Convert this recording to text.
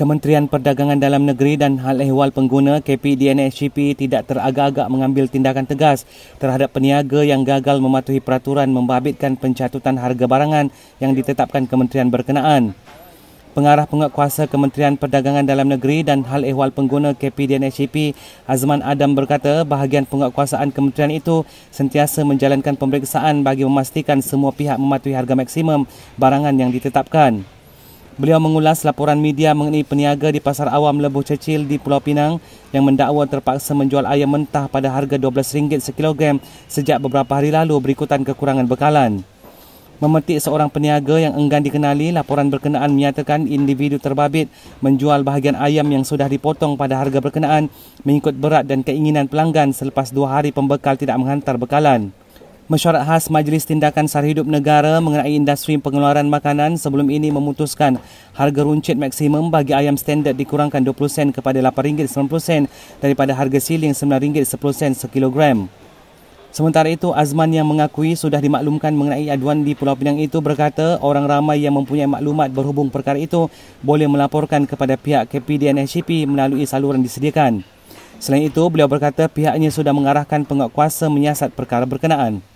Kementerian Perdagangan Dalam Negeri dan Hal Ehwal Pengguna KPDNSGP tidak teragak-agak mengambil tindakan tegas terhadap peniaga yang gagal mematuhi peraturan membabitkan pencatutan harga barangan yang ditetapkan kementerian berkenaan. Pengarah Penguatkuasa Kementerian Perdagangan Dalam Negeri dan Hal Ehwal Pengguna KPDNSGP Azman Adam berkata bahagian penguatkuasaan kementerian itu sentiasa menjalankan pemeriksaan bagi memastikan semua pihak mematuhi harga maksimum barangan yang ditetapkan. Beliau mengulas laporan media mengenai peniaga di Pasar Awam Lebuh Cecil di Pulau Pinang yang mendakwa terpaksa menjual ayam mentah pada harga RM12 sekilogram sejak beberapa hari lalu berikutan kekurangan bekalan. Memetik seorang peniaga yang enggan dikenali, laporan berkenaan menyatakan individu terbabit menjual bahagian ayam yang sudah dipotong pada harga berkenaan mengikut berat dan keinginan pelanggan selepas dua hari pembekal tidak menghantar bekalan. Mesyuarat khas Majlis Tindakan Sara Hidup Negara mengenai industri pengeluaran makanan sebelum ini memutuskan harga runcit maksimum bagi ayam standard dikurangkan 20 sen kepada RM8.90 daripada harga siling RM9.10 sekilogram. Sementara itu, Azman yang mengakui sudah dimaklumkan mengenai aduan di Pulau Pinang itu berkata orang ramai yang mempunyai maklumat berhubung perkara itu boleh melaporkan kepada pihak KPDN melalui saluran disediakan. Selain itu, beliau berkata pihaknya sudah mengarahkan penguatkuasa menyiasat perkara berkenaan.